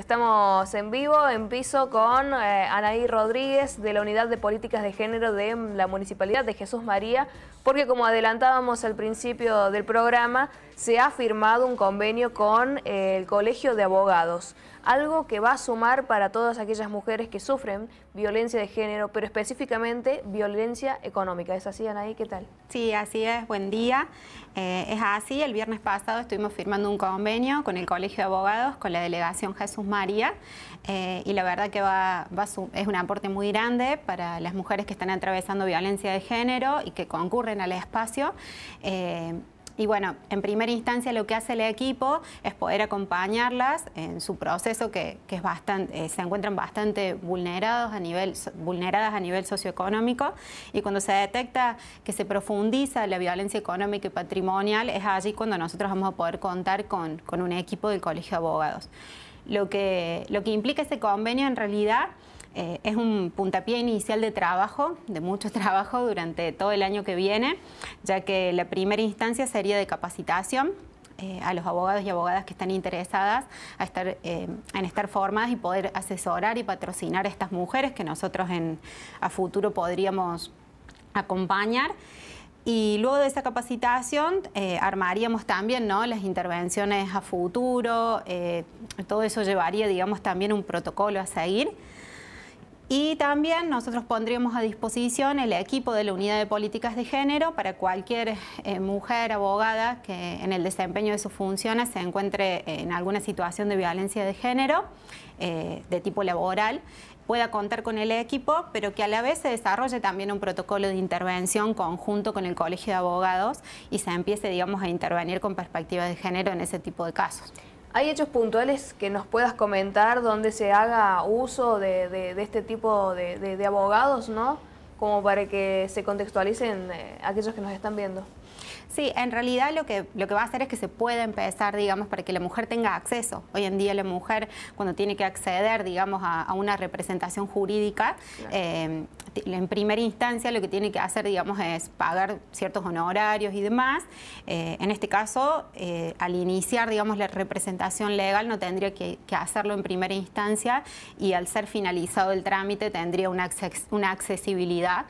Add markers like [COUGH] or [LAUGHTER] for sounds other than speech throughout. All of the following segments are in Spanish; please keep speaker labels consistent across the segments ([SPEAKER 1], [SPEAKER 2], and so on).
[SPEAKER 1] Estamos en vivo, en piso, con eh, Anaí Rodríguez de la Unidad de Políticas de Género de la Municipalidad de Jesús María, porque como adelantábamos al principio del programa, se ha firmado un convenio con eh, el Colegio de Abogados, algo que va a sumar para todas aquellas mujeres que sufren violencia de género, pero específicamente violencia económica. ¿Es así, Anaí? ¿Qué tal?
[SPEAKER 2] Sí, así es. Buen día. Eh, es así. El viernes pasado estuvimos firmando un convenio con el Colegio de Abogados, con la delegación Jesús María, eh, y la verdad que va, es un aporte muy grande para las mujeres que están atravesando violencia de género y que concurren al espacio. Y bueno, en primera instancia lo que hace el equipo es poder acompañarlas en su proceso que, es bastante, eh, se encuentran bastante vulnerados a nivel, vulneradas a nivel socioeconómico y cuando se detecta que se profundiza la violencia económica y patrimonial es allí cuando nosotros vamos a poder contar con, un equipo del Colegio de Abogados. Lo que, lo que implica ese convenio en realidad eh, es un puntapié inicial de trabajo, de mucho [LAUGHS] trabajo durante todo el año que viene, ya que la primera instancia sería de capacitación. Eh, a los abogados y abogadas que están interesadas eh, en estar formadas y poder asesorar y patrocinar a estas mujeres que nosotros a futuro podríamos acompañar. Y luego de esa capacitación armaríamos también ¿no? las intervenciones a futuro, todo eso llevaría digamos también un protocolo a seguir. Y también nosotros pondríamos a disposición el equipo de la Unidad de Políticas de Género para cualquier eh, mujer abogada que en el desempeño de sus funciones se encuentre en alguna situación de violencia de género eh, de tipo laboral pueda contar con el equipo, pero que a la vez se desarrolle también un protocolo de intervención conjunto con el Colegio de Abogados y se empiece, digamos, a intervenir con perspectiva de género en ese tipo de casos.
[SPEAKER 1] ¿Hay hechos puntuales que nos puedas comentar donde se haga uso de, este tipo de, de, abogados, ¿no? Como para que se contextualicen eh, aquellos que nos están viendo. Sí, en realidad lo
[SPEAKER 2] que, lo que va a hacer es que se pueda empezar, digamos, para que la mujer tenga acceso. Hoy en día la mujer, cuando tiene que acceder, digamos, a, una representación jurídica, eh, en primera instancia lo que tiene que hacer, digamos, es pagar ciertos honorarios y demás. Eh, en este caso, eh, al iniciar, digamos, la representación legal, no tendría que, hacerlo en primera instancia y al ser finalizado el trámite tendría una, una accesibilidad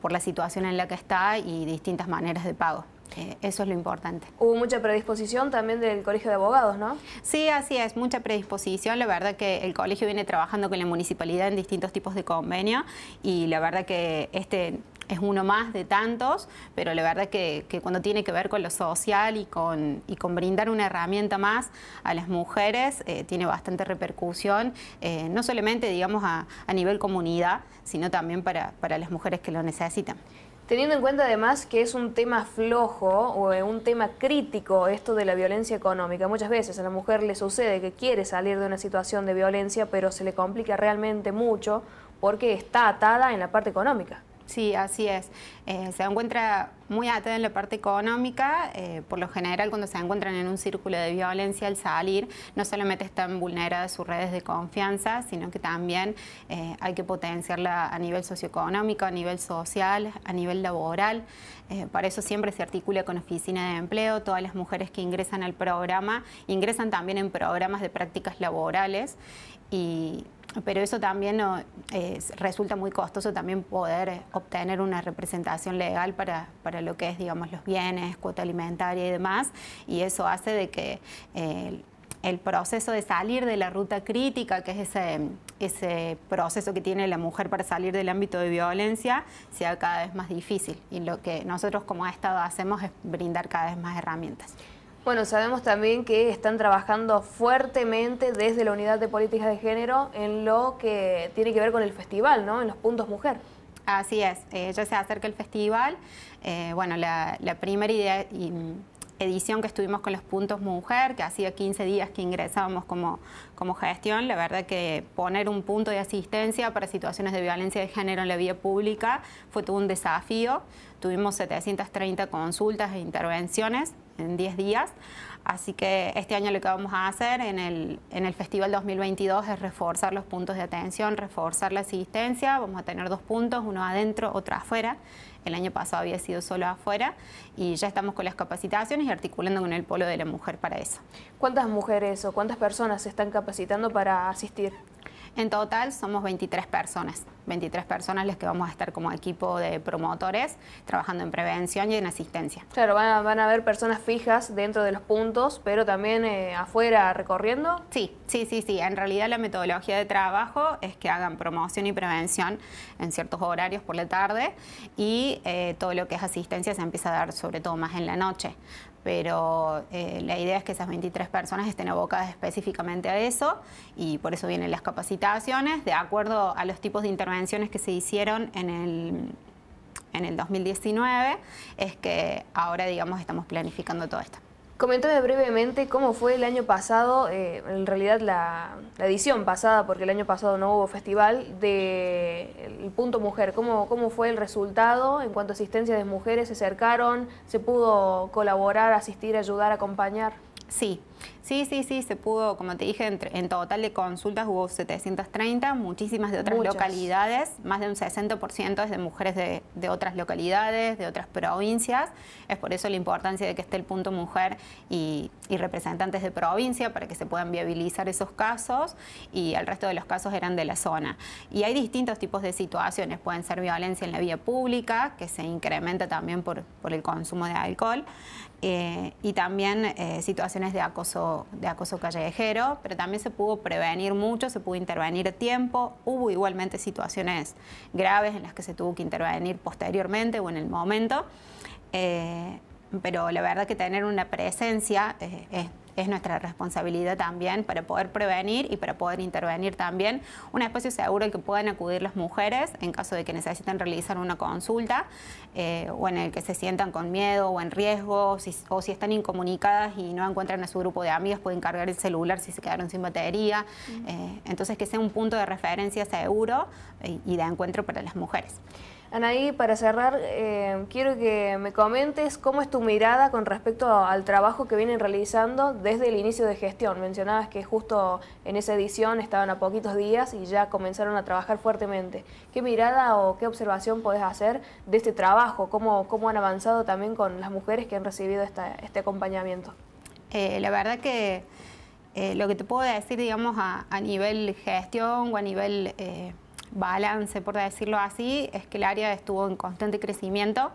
[SPEAKER 2] por la situación en la que está y distintas maneras de pago. Eh, eso es lo importante.
[SPEAKER 1] Hubo mucha predisposición también del Colegio de Abogados, ¿no? Sí, así es, mucha predisposición. La
[SPEAKER 2] verdad que el colegio viene trabajando con la municipalidad en distintos tipos de convenios y la verdad que este es uno más de tantos, pero la verdad que, cuando tiene que ver con lo social y con, brindar una herramienta más a las mujeres, eh, tiene bastante repercusión, eh, no solamente digamos a, nivel comunidad, sino también para las mujeres que lo necesitan.
[SPEAKER 1] Teniendo en cuenta además que es un tema flojo o eh, un tema crítico esto de la violencia económica. Muchas veces a la mujer le sucede que quiere salir de una situación de violencia, pero se le complica realmente mucho porque está atada en la parte económica. Sí, así es. Eh, se encuentra muy atada en la parte económica. Eh,
[SPEAKER 2] por lo general, cuando se encuentran en un círculo de violencia al salir, no solamente están vulneradas sus redes de confianza, sino que también eh, hay que potenciarla a nivel socioeconómico, a nivel social, a nivel laboral. para eso siempre se articula con oficina de empleo. Todas las mujeres que ingresan al programa ingresan también en programas de prácticas laborales y pero eso también resulta muy costoso también poder obtener una representación legal para, para lo que es, digamos, los bienes, cuota alimentaria y demás, y eso hace de que eh, el proceso de salir de la ruta crítica, que es ese proceso que tiene la mujer para salir del ámbito de violencia, sea cada vez más difícil. Y lo que nosotros como Estado hacemos es brindar cada vez más herramientas.
[SPEAKER 1] Bueno, sabemos también que están trabajando fuertemente desde la Unidad de Políticas de Género en lo que tiene que ver con el festival, ¿no? En los puntos mujer. Así
[SPEAKER 2] es, eh, ya se acerca el festival. Eh, bueno, la, la primera idea... Y, edición que estuvimos con los puntos mujer, que hacía 15 días que ingresábamos como, como gestión, la verdad que poner un punto de asistencia para situaciones de violencia de género en la vía pública fue todo un desafío. Tuvimos 730 consultas e intervenciones en 10 días. Así que este año lo que vamos a hacer en el, en el Festival 2022 es reforzar los puntos de atención, reforzar la asistencia. Vamos a tener dos puntos, uno adentro, otro afuera el año pasado había sido solo afuera, y ya estamos con las capacitaciones y articulando con el Polo de la Mujer para eso.
[SPEAKER 1] ¿Cuántas mujeres o cuántas personas se están capacitando
[SPEAKER 2] para asistir? En total somos 23 personas, 23 personas las que vamos a estar como equipo de promotores trabajando en prevención y en asistencia.
[SPEAKER 1] Claro, van a, haber personas fijas dentro de los puntos, pero también eh, afuera recorriendo. Sí, sí, sí, sí. En
[SPEAKER 2] realidad la metodología de trabajo es que hagan promoción y prevención en ciertos horarios por la tarde y eh, todo lo que es asistencia se empieza a dar sobre todo más en la noche pero eh, la idea es que esas 23 personas estén abocadas específicamente a eso y por eso vienen las capacitaciones de acuerdo a los tipos de intervenciones que se hicieron en el, en el 2019, es que ahora digamos estamos planificando todo esto.
[SPEAKER 1] Coméntame brevemente cómo fue el año pasado, eh, en realidad la, edición pasada, porque el año pasado no hubo festival, de el Punto Mujer. ¿Cómo, ¿Cómo fue el resultado en cuanto a asistencia de mujeres? ¿Se acercaron? ¿Se pudo colaborar, asistir, ayudar, acompañar? Sí, sí, sí, sí, se pudo, como te dije, en, total de
[SPEAKER 2] consultas hubo 730, muchísimas de otras localidades, más de un 60% es de mujeres de, otras localidades, de otras provincias, es por eso la importancia de que esté el punto mujer y, representantes de provincia para que se puedan viabilizar esos casos y el resto de los casos eran de la zona. Y hay distintos tipos de situaciones, pueden ser violencia en la vía pública, que se incrementa también por el consumo de alcohol. Eh, y también eh, situaciones de acoso, de acoso callejero, pero también se pudo prevenir mucho, se pudo intervenir a tiempo, hubo igualmente situaciones graves en las que se tuvo que intervenir posteriormente o en el momento, eh, pero la verdad que tener una presencia es es nuestra responsabilidad también para poder prevenir y para poder intervenir también. Un espacio seguro al que puedan acudir las mujeres en caso de que necesiten realizar una consulta eh, o en el que se sientan con miedo o en riesgo o si están incomunicadas y no encuentran a su grupo de amigos, pueden cargar el celular si se quedaron sin batería. Eh, entonces que sea un punto de referencia seguro eh, y de encuentro para las mujeres.
[SPEAKER 1] Anaí, para cerrar, eh, quiero que me comentes cómo es tu mirada con respecto al trabajo que vienen realizando desde el inicio de gestión. Mencionabas que justo en esa edición estaban a poquitos días y ya comenzaron a trabajar fuertemente. ¿Qué mirada o qué observación podés hacer de este trabajo? ¿Cómo, cómo han avanzado también con las mujeres que han recibido este acompañamiento?
[SPEAKER 2] Eh, la verdad que eh, lo que te puedo decir, digamos, a nivel gestión o a nivel balance, por decirlo así, es que el área estuvo en constante crecimiento,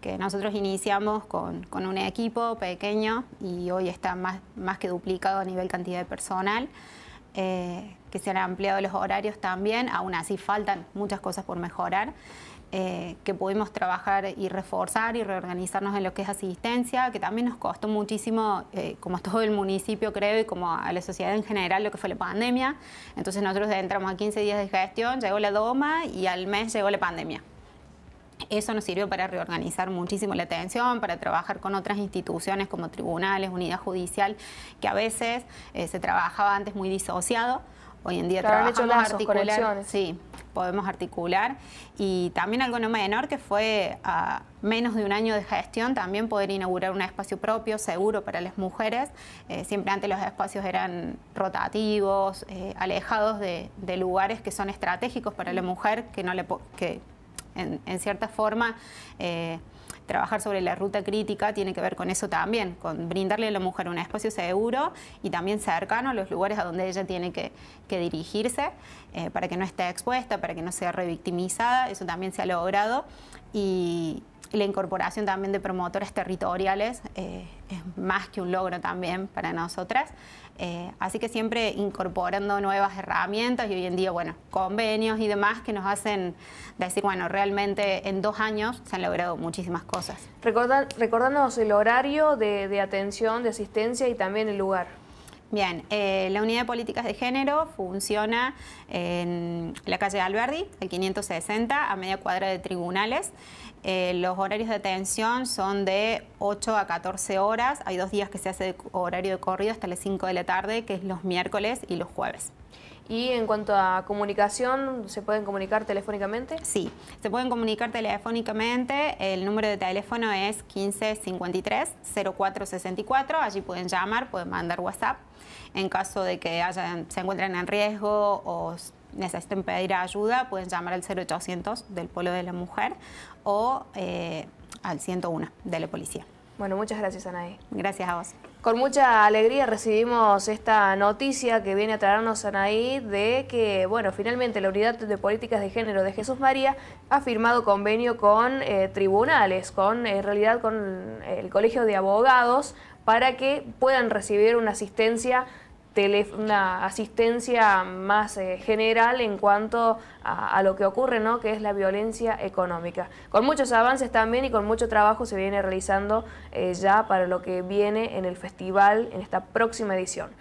[SPEAKER 2] que nosotros iniciamos con, un equipo pequeño y hoy está más, que duplicado a nivel cantidad de personal. Eh, que se han ampliado los horarios también, aún así faltan muchas cosas por mejorar. Eh, que pudimos trabajar y reforzar y reorganizarnos en lo que es asistencia, que también nos costó muchísimo, eh, como a todo el municipio creo y como a la sociedad en general, lo que fue la pandemia. Entonces nosotros entramos a 15 días de gestión, llegó la DOMA y al mes llegó la pandemia. Eso nos sirvió para reorganizar muchísimo la atención, para trabajar con otras instituciones como tribunales, unidad judicial, que a veces eh, se trabajaba antes muy disociado. Hoy en día trabajamos articular, sí, podemos articular. Y también algo no menor que fue a menos de un año de gestión también poder inaugurar un espacio propio, seguro para las mujeres. Eh, siempre antes los espacios eran rotativos, eh, alejados de, lugares que son estratégicos para la mujer, que no le que en, cierta forma eh, trabajar sobre la ruta crítica tiene que ver con eso también, con brindarle a la mujer un espacio seguro y también cercano a los lugares a donde ella tiene que, dirigirse eh, para que no esté expuesta, para que no sea revictimizada. Eso también se ha logrado y, la incorporación también de promotores territoriales eh, es más que un logro también para nosotras. Eh, así que siempre incorporando nuevas herramientas y hoy en día, bueno, convenios y demás que nos hacen decir, bueno, realmente
[SPEAKER 1] en dos años se han logrado muchísimas cosas. recordándonos el horario de atención, de asistencia y también el lugar. Bien, eh, la unidad de políticas de género
[SPEAKER 2] funciona en la calle Alberdi, el 560, a media cuadra de tribunales. Eh, los horarios de atención son de 8 a 14 horas. Hay dos días que se hace horario de corrido hasta las 5 de la tarde, que es los miércoles y los jueves. Y en cuanto a comunicación, ¿se pueden comunicar telefónicamente? Sí, se pueden comunicar telefónicamente. El número de teléfono es 1553-0464. Allí pueden llamar, pueden mandar WhatsApp. En caso de que hayan, se encuentren en riesgo o necesiten pedir ayuda, pueden llamar al 0800 del Polo de la Mujer o eh, al 101 de la Policía.
[SPEAKER 1] Bueno, muchas gracias, Anaí. Gracias a vos. Con mucha alegría recibimos esta noticia que viene a traernos Anaí de que, bueno, finalmente la Unidad de Políticas de Género de Jesús María ha firmado convenio con eh, tribunales, con en realidad con el Colegio de Abogados, para que puedan recibir una asistencia una asistencia más eh, general en cuanto a, lo que ocurre, ¿no? que es la violencia económica. Con muchos avances también y con mucho trabajo se viene realizando eh, ya para lo que viene en el festival en esta próxima edición.